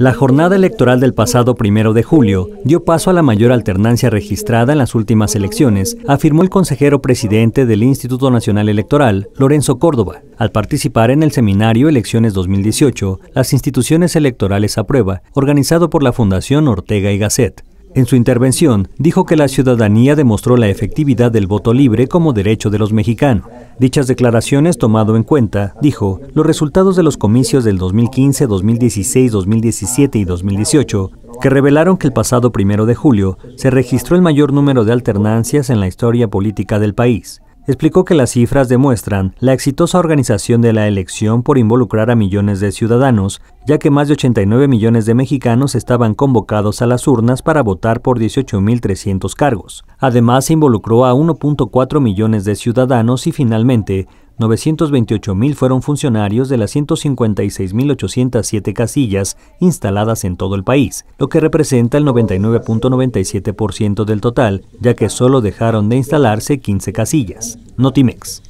La jornada electoral del pasado primero de julio dio paso a la mayor alternancia registrada en las últimas elecciones, afirmó el consejero presidente del Instituto Nacional Electoral, Lorenzo Córdoba. Al participar en el seminario Elecciones 2018, las instituciones electorales a prueba, organizado por la Fundación Ortega y Gasset. En su intervención, dijo que la ciudadanía demostró la efectividad del voto libre como derecho de los mexicanos. Dichas declaraciones, tomado en cuenta, dijo, los resultados de los comicios del 2015, 2016, 2017 y 2018, que revelaron que el pasado primero de julio se registró el mayor número de alternancias en la historia política del país, explicó que las cifras demuestran la exitosa organización de la elección por involucrar a millones de ciudadanos, ya que más de 89 millones de mexicanos estaban convocados a las urnas para votar por 18.300 cargos. Además, se involucró a 1.4 millones de ciudadanos y finalmente 928.000 fueron funcionarios de las 156.807 casillas instaladas en todo el país, lo que representa el 99.97% del total, ya que solo dejaron de instalarse 15 casillas. Notimex.